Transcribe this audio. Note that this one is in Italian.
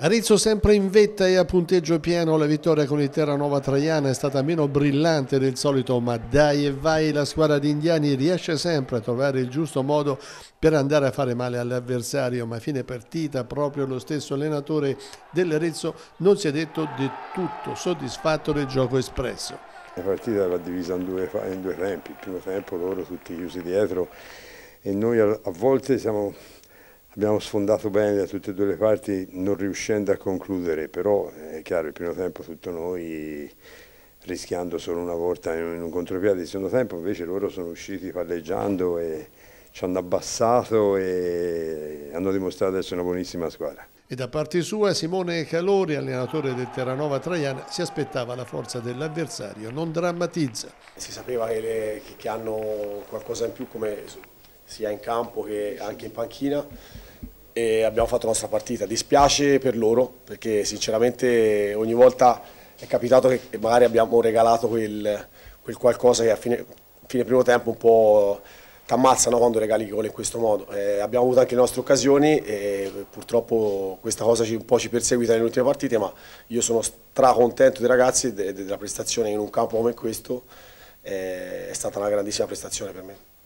Arizzo sempre in vetta e a punteggio pieno, la vittoria con il Terranova Traiana è stata meno brillante del solito, ma dai e vai la squadra di indiani riesce sempre a trovare il giusto modo per andare a fare male all'avversario, ma a fine partita proprio lo stesso allenatore dell'Arizzo non si è detto di tutto soddisfatto del gioco espresso. La partita era divisa in due, in due tempi, il primo tempo loro tutti chiusi dietro e noi a volte siamo Abbiamo sfondato bene da tutte e due le parti non riuscendo a concludere, però è chiaro il primo tempo tutto noi rischiando solo una volta in un contropiede il secondo tempo, invece loro sono usciti palleggiando e ci hanno abbassato e hanno dimostrato di essere una buonissima squadra. E da parte sua Simone Calori, allenatore del Terranova Traiana, si aspettava la forza dell'avversario, non drammatizza. Si sapeva che, le, che hanno qualcosa in più come sia in campo che anche in panchina e abbiamo fatto la nostra partita. Dispiace per loro perché sinceramente ogni volta è capitato che magari abbiamo regalato quel, quel qualcosa che a fine, fine, primo tempo un po' ti ammazzano quando regali gol in questo modo. Eh, abbiamo avuto anche le nostre occasioni e purtroppo questa cosa ci, un po' ci perseguita nelle ultime partite, ma io sono stracontento dei ragazzi e de, de, della prestazione in un campo come questo. Eh, è stata una grandissima prestazione per me.